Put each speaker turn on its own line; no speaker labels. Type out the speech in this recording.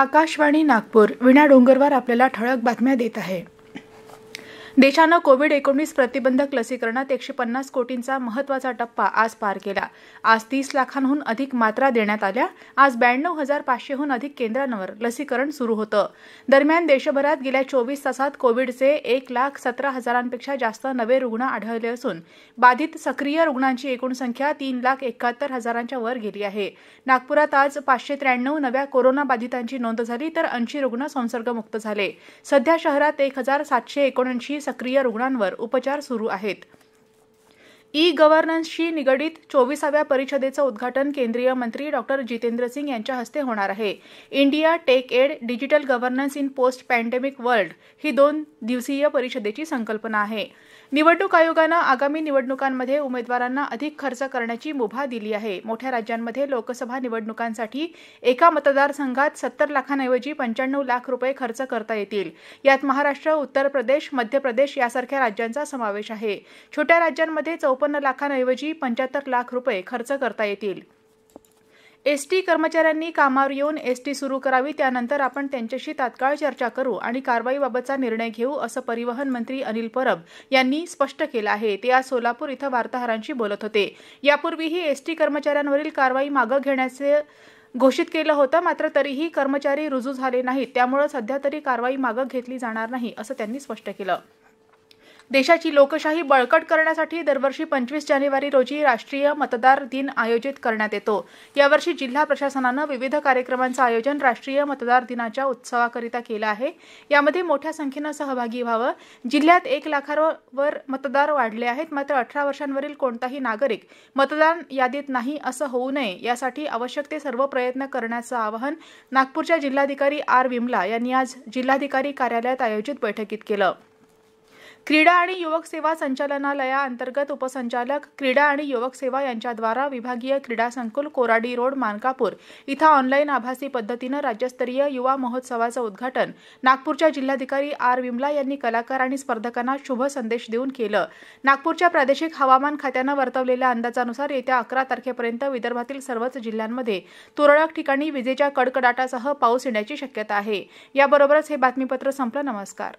आकाशवाणी नागपूर विणा डोंगरवार आपल्याला ठळक बातम्या देत आहे देशानं कोविड एकोणीस प्रतिबंधक लसीकरणात एकशे पन्नास कोटींचा महत्वाचा टप्पा आज पार केला आज तीस लाखांहून अधिक मात्रा देण्यात आल्या आज ब्याण्णव हजार पाचशेहून अधिक केंद्रांवर लसीकरण सुरू होतं दरम्यान देशभरात गेल्या चोवीस तासात कोविडचे एक लाख सतरा हजारांपेक्षा जास्त नवे रुग्ण आढळले असून बाधित सक्रिय रुग्णांची एकूण संख्या तीन लाख एकाहत्तर हजारांच्या वर गेली आहे नागपुरात आज पाचशे त्र्याण्णव नव्या बाधितांची नोंद झाली तर ऐंशी रुग्ण संसर्गमुक्त झाले सध्या शहरात एक हजार सातशे एकोणऐंशी सक्रिय रुग्णांवर उपचार सुरू आहेत ई गव्हर्नन्सशी निगडीत चोवीसाव्या परिषदेचं उद्घाटन केंद्रीय मंत्री डॉक्टर जितेंद्र सिंग यांच्या हस्ते होणार आहे India tech ed digital governance in post pandemic world ही दोन दिवसीय परिषदेची संकल्पना आहे निवडणूक आयोगानं आगामी निवडणुकांमध्ये उमेदवारांना अधिक खर्च करण्याची मुभा दिली आहे मोठ्या राज्यांमध्ये लोकसभा निवडणुकांसाठी एका मतदारसंघात सत्तर लाखांऐवजी पंच्याण्णव लाख रुपये खर्च करता येतील यात महाराष्ट्र उत्तर प्रदेश मध्य प्रदेश यासारख्या राज्यांचा समावेश आहे छोट्या राज्यांमध्ये चौ चौपन्न लाखांऐवजी पंच्याहत्तर लाख रुपये खर्च करता येतील एसटी कर्मचाऱ्यांनी कामावर येऊन एसटी सुरू करावी त्यानंतर आपण त्यांच्याशी तात्काळ चर्चा करू आणि कारवाईबाबतचा निर्णय घेऊ असं परिवहन मंत्री अनिल परब यांनी स्पष्ट केलं आहे ते आज सोलापूर इथं वार्ताहरांशी बोलत होते यापूर्वीही एसटी कर्मचाऱ्यांवरील कारवाई मागं घेण्याचे घोषित केलं होतं मात्र तरीही कर्मचारी रुजू झाले नाहीत त्यामुळे सध्या तरी कारवाई मागं घेतली जाणार नाही असं त्यांनी स्पष्ट केलं देशाची लोकशाही बळकट करण्यासाठी दरवर्षी पंचवीस जानेवारी रोजी राष्ट्रीय मतदार दिन आयोजित करण्यात येतो यावर्षी जिल्हा प्रशासनानं विविध कार्यक्रमांचं आयोजन राष्ट्रीय मतदार दिनाच्या उत्सवाकरिता केलं आहे यामध्ये मोठ्या संख्येनं सहभागी व्हावं जिल्ह्यात एक लाखावर मतदार वाढले आहेत मात्र अठरा वर्षांवरील कोणताही नागरिक मतदान यादीत नाही असं होऊ नये यासाठी आवश्यक ते सर्व प्रयत्न करण्याचं आवाहन नागपूरच्या जिल्हाधिकारी आर विमला यांनी आज जिल्हाधिकारी कार्यालयात आयोजित बैठकीत केलं क्रीडा आणि युवक सेवा संचालनालया अंतर्गत उपसंचालक क्रीडा आणि युवक सेवा यांच्याद्वारा विभागीय क्रीडा संकुल कोराडी रोड मानकापूर इथं ऑनलाईन आभासी पद्धतीनं राज्यस्तरीय युवा महोत्सवाचं उद्घाटन नागपूरच्या जिल्हाधिकारी आर विमला यांनी कलाकार आणि स्पर्धकांना शुभ संदेश देऊन केलं नागपूरच्या प्रादेशिक हवामान खात्यानं वर्तवलेल्या अंदाजानुसार येत्या अकरा तारखेपर्यंत विदर्भातील सर्वच जिल्ह्यांमध्ये तुरळक ठिकाणी विजेच्या कडकडाटासह पाऊस येण्याची शक्यता आहे याबरोबरच हे बातमीपत्र संपलं नमस्कार